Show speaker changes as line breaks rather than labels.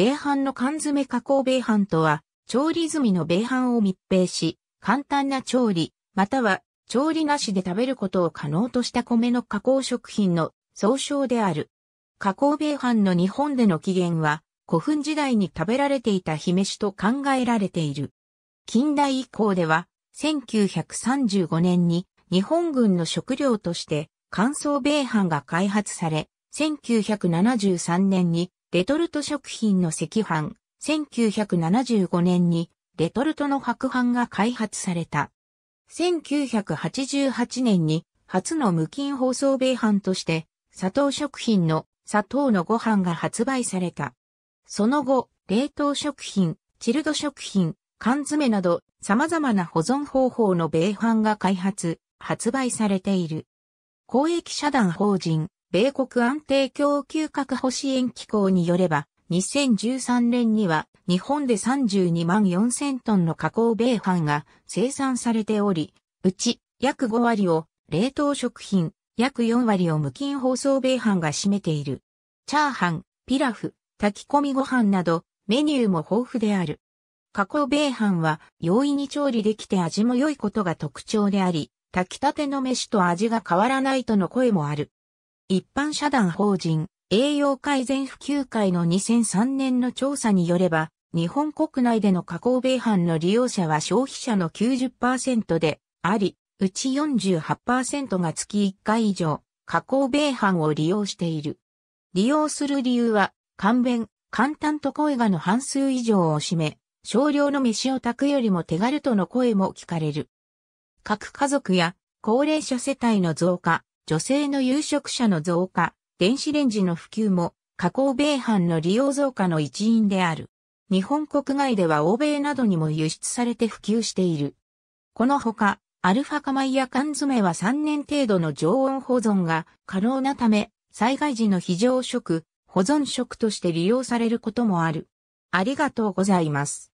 米飯の缶詰加工米飯とは、調理済みの米飯を密閉し、簡単な調理、または調理なしで食べることを可能とした米の加工食品の総称である。加工米飯の日本での起源は、古墳時代に食べられていた姫酒と考えられている。近代以降では、1935年に日本軍の食料として乾燥米飯が開発され、1973年にレトルト食品の赤飯、1975年にレトルトの白飯が開発された。1988年に初の無菌包装米飯として、砂糖食品の砂糖のご飯が発売された。その後、冷凍食品、チルド食品、缶詰など様々な保存方法の米飯が開発、発売されている。公益社団法人米国安定供給確保支援機構によれば、2013年には日本で32万4000トンの加工米飯が生産されており、うち約5割を冷凍食品、約4割を無菌包装米飯が占めている。チャーハン、ピラフ、炊き込みご飯などメニューも豊富である。加工米飯は容易に調理できて味も良いことが特徴であり、炊きたての飯と味が変わらないとの声もある。一般社団法人栄養改善普及会の2003年の調査によれば、日本国内での加工米飯の利用者は消費者の90%であり、うち48%が月1回以上、加工米飯を利用している。利用する理由は、簡便、簡単と声がの半数以上を占め、少量の飯を炊くよりも手軽との声も聞かれる。各家族や高齢者世帯の増加、女性の有職者の増加、電子レンジの普及も、加工米飯の利用増加の一因である。日本国外では欧米などにも輸出されて普及している。このほか、アルファ化米や缶詰は3年程度の常温保存が可能なため、災害時の非常食、保存食として利用されることもある。ありがとうございます。